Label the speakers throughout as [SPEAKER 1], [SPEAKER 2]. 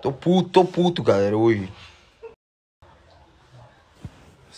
[SPEAKER 1] Tô puto, tô puto, galera, hoje.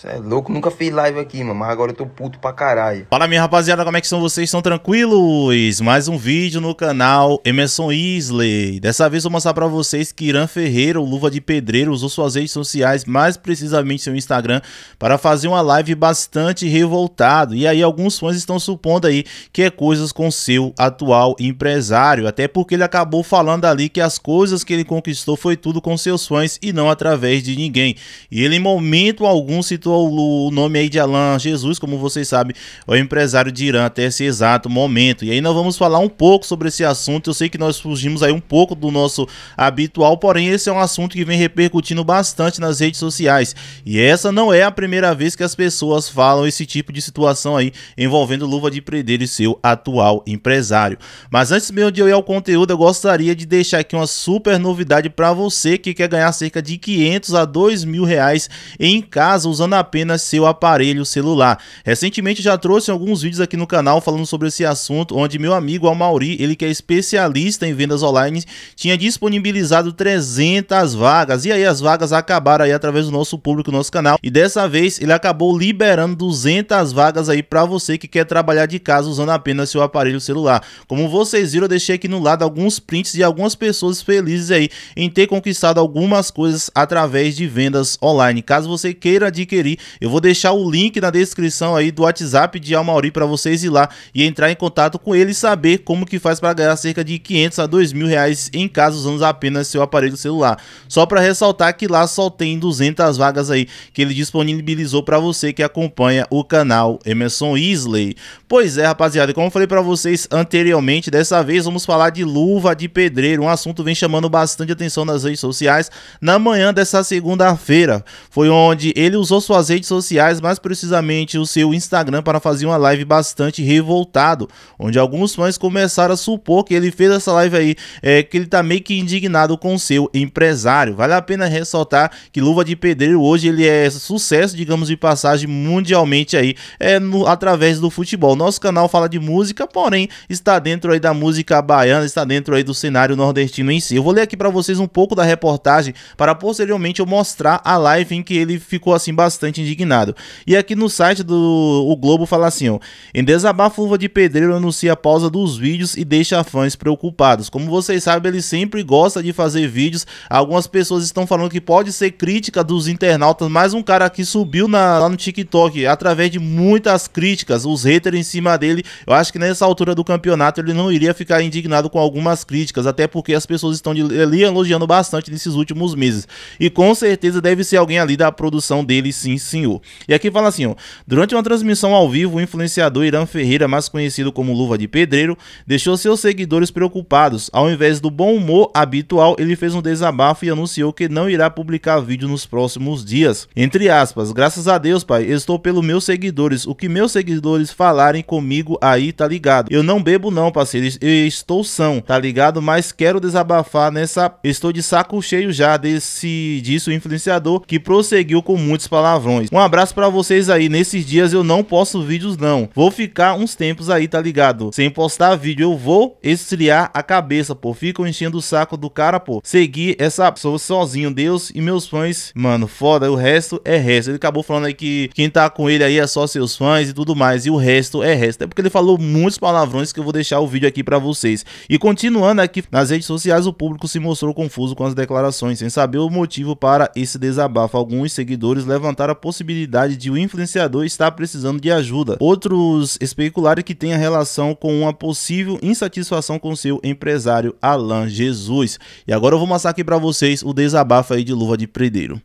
[SPEAKER 1] Você é louco, nunca fiz live aqui, mano, mas agora eu tô puto pra caralho.
[SPEAKER 2] Fala minha rapaziada, como é que são vocês? Estão tranquilos? Mais um vídeo no canal Emerson Isley. Dessa vez vou mostrar pra vocês que Irã Ferreira, o Luva de Pedreiro, usou suas redes sociais, mais precisamente seu Instagram, para fazer uma live bastante revoltado. E aí alguns fãs estão supondo aí que é coisas com seu atual empresário, até porque ele acabou falando ali que as coisas que ele conquistou foi tudo com seus fãs e não através de ninguém. E ele em momento algum citou citou o nome aí de Alain Jesus, como vocês sabem, é o empresário de Irã até esse exato momento. E aí nós vamos falar um pouco sobre esse assunto. Eu sei que nós fugimos aí um pouco do nosso habitual, porém esse é um assunto que vem repercutindo bastante nas redes sociais. E essa não é a primeira vez que as pessoas falam esse tipo de situação aí envolvendo Luva de Predeiro e seu atual empresário. Mas antes mesmo de eu ir ao conteúdo, eu gostaria de deixar aqui uma super novidade para você que quer ganhar cerca de 500 a 2 mil reais em casa usando a apenas seu aparelho celular. Recentemente já trouxe alguns vídeos aqui no canal falando sobre esse assunto, onde meu amigo Almauri, ele que é especialista em vendas online, tinha disponibilizado 300 vagas. E aí as vagas acabaram aí através do nosso público, nosso canal. E dessa vez ele acabou liberando 200 vagas aí para você que quer trabalhar de casa usando apenas seu aparelho celular. Como vocês viram, eu deixei aqui no lado alguns prints de algumas pessoas felizes aí em ter conquistado algumas coisas através de vendas online. Caso você queira adquirir eu vou deixar o link na descrição aí do WhatsApp de Amauri para vocês ir lá e entrar em contato com ele e saber como que faz para ganhar cerca de 500 a 2 mil reais em casa usando apenas seu aparelho celular. Só para ressaltar que lá só tem 200 vagas aí que ele disponibilizou para você que acompanha o canal Emerson Isley. Pois é, rapaziada, como eu falei para vocês anteriormente, dessa vez vamos falar de luva de pedreiro, um assunto vem chamando bastante atenção nas redes sociais na manhã dessa segunda-feira. Foi onde ele usou sua suas redes sociais, mais precisamente o seu Instagram, para fazer uma live bastante revoltado, onde alguns fãs começaram a supor que ele fez essa live aí, é, que ele tá meio que indignado com seu empresário. Vale a pena ressaltar que Luva de Pedreiro hoje ele é sucesso, digamos de passagem, mundialmente aí, é no, através do futebol. Nosso canal fala de música, porém está dentro aí da música baiana, está dentro aí do cenário nordestino em si. Eu vou ler aqui para vocês um pouco da reportagem para posteriormente eu mostrar a live em que ele ficou assim bastante bastante indignado. E aqui no site do o Globo fala assim, ó, em desabafo Luva de Pedreiro anuncia a pausa dos vídeos e deixa fãs preocupados. Como vocês sabem, ele sempre gosta de fazer vídeos. Algumas pessoas estão falando que pode ser crítica dos internautas, mas um cara que subiu na, lá no TikTok através de muitas críticas, os haters em cima dele. Eu acho que nessa altura do campeonato ele não iria ficar indignado com algumas críticas, até porque as pessoas estão ali elogiando bastante nesses últimos meses. E com certeza deve ser alguém ali da produção dele sim sim, senhor. E aqui fala assim, ó. Durante uma transmissão ao vivo, o influenciador Irã Ferreira, mais conhecido como Luva de Pedreiro, deixou seus seguidores preocupados. Ao invés do bom humor habitual, ele fez um desabafo e anunciou que não irá publicar vídeo nos próximos dias. Entre aspas, graças a Deus, pai, estou pelos meus seguidores. O que meus seguidores falarem comigo aí, tá ligado? Eu não bebo não, parceiro. Eu estou são, tá ligado? Mas quero desabafar nessa... Estou de saco cheio já desse... disso influenciador que prosseguiu com muitos palavras palavrões. Um abraço para vocês aí. Nesses dias eu não posto vídeos, não. Vou ficar uns tempos aí, tá ligado? Sem postar vídeo, eu vou esfriar a cabeça, pô. Ficam enchendo o saco do cara, pô. Seguir essa pessoa sozinho, Deus e meus fãs. Mano, foda. O resto é resto. Ele acabou falando aí que quem tá com ele aí é só seus fãs e tudo mais. E o resto é resto. É porque ele falou muitos palavrões que eu vou deixar o vídeo aqui para vocês. E continuando aqui nas redes sociais, o público se mostrou confuso com as declarações, sem saber o motivo para esse desabafo. Alguns seguidores levantaram a possibilidade de o um influenciador estar precisando de ajuda. Outros especularam que tenha relação com uma possível insatisfação com seu empresário Alan Jesus. E agora eu vou mostrar aqui para vocês o desabafo aí de luva de predeiro.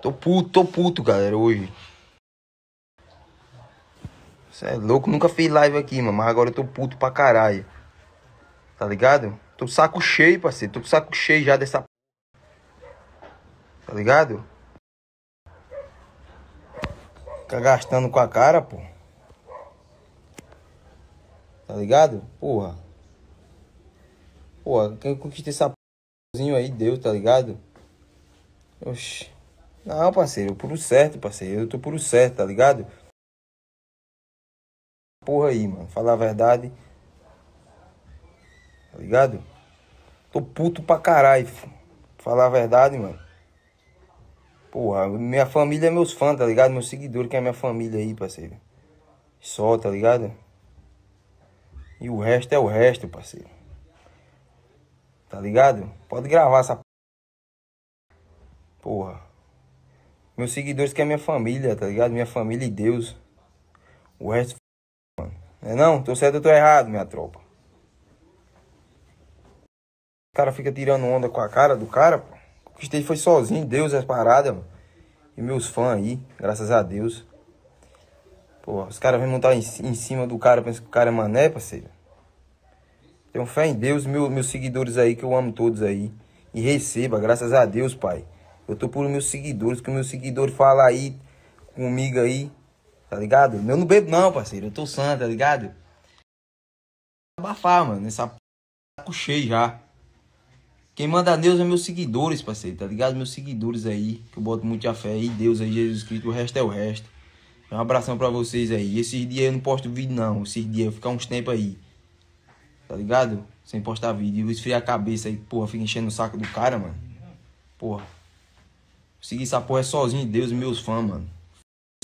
[SPEAKER 1] Tô puto, tô puto, galera, hoje. Você é louco, nunca fiz live aqui, mano, mas agora eu tô puto pra caralho. Tá ligado? Tô com saco cheio, parceiro. Tô com saco cheio já dessa. Tá ligado? Fica gastando com a cara, pô. Tá ligado? Porra. Porra, quem conquistei essa porzinho aí deu, tá ligado? Oxi. Não, parceiro, eu puro certo, parceiro. Eu tô puro certo, tá ligado? Porra aí, mano. Falar a verdade. Tá ligado? Tô puto pra caralho. Falar a verdade, mano. Porra, minha família é meus fãs, tá ligado? Meus seguidores, que é minha família aí, parceiro. Só, tá ligado? E o resto é o resto, parceiro. Tá ligado? Pode gravar essa porra. Meus seguidores que é minha família, tá ligado? Minha família e Deus. O resto, mano. Não é não? Tô certo ou tô errado, minha tropa? O cara fica tirando onda com a cara do cara, pô. Conquistei foi sozinho, Deus é parada, mano. E meus fãs aí, graças a Deus. Pô, os caras vêm montar em, em, cima do cara, pensa que o cara é mané, parceiro. Tenho fé em Deus, meu, meus seguidores aí, que eu amo todos aí. E receba, graças a Deus, pai. Eu tô por meus seguidores, que meus seguidores falam aí comigo aí, tá ligado? Eu não bebo não, parceiro, eu tô santo, tá ligado? Abafar, mano, nessa... Tá Cochei já. Quem manda é Deus é meus seguidores, parceiro, tá ligado? Meus seguidores aí, que eu boto muita fé aí, Deus aí, Jesus Cristo, o resto é o resto. Um abração pra vocês aí. Esses dias eu não posto vídeo, não. Esses dias eu ficar uns tempos aí. Tá ligado? Sem postar vídeo. Eu esfriar a cabeça aí, porra, fica enchendo o saco do cara, mano. Porra. Seguir essa porra é sozinho, Deus e meus fãs, mano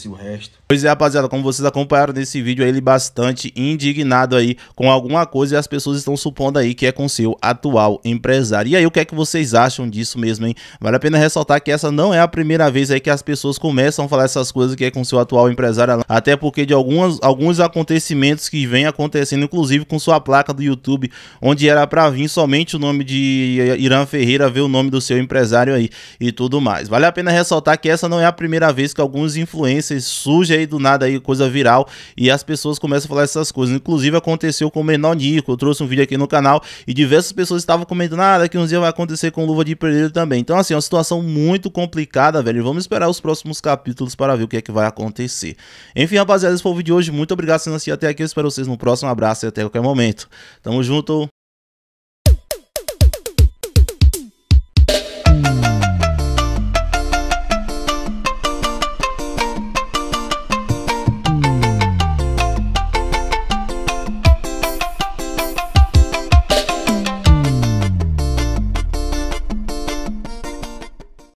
[SPEAKER 1] o resto.
[SPEAKER 2] Pois é, rapaziada, como vocês acompanharam nesse vídeo, ele bastante indignado aí com alguma coisa e as pessoas estão supondo aí que é com seu atual empresário. E aí, o que é que vocês acham disso mesmo, hein? Vale a pena ressaltar que essa não é a primeira vez aí que as pessoas começam a falar essas coisas que é com seu atual empresário, até porque de algumas, alguns acontecimentos que vem acontecendo, inclusive com sua placa do YouTube, onde era pra vir somente o nome de Irã Ferreira, ver o nome do seu empresário aí e tudo mais. Vale a pena ressaltar que essa não é a primeira vez que alguns influencers você surge aí do nada aí coisa viral e as pessoas começam a falar essas coisas. Inclusive aconteceu com o Menor Nico, eu trouxe um vídeo aqui no canal e diversas pessoas estavam comentando, ah, daqui uns dias vai acontecer com Luva de Pereira também. Então assim, é uma situação muito complicada, velho. Vamos esperar os próximos capítulos para ver o que é que vai acontecer. Enfim, rapaziada, esse foi o vídeo de hoje. Muito obrigado por assistir até aqui. Eu espero vocês no próximo abraço e até qualquer momento. Tamo junto.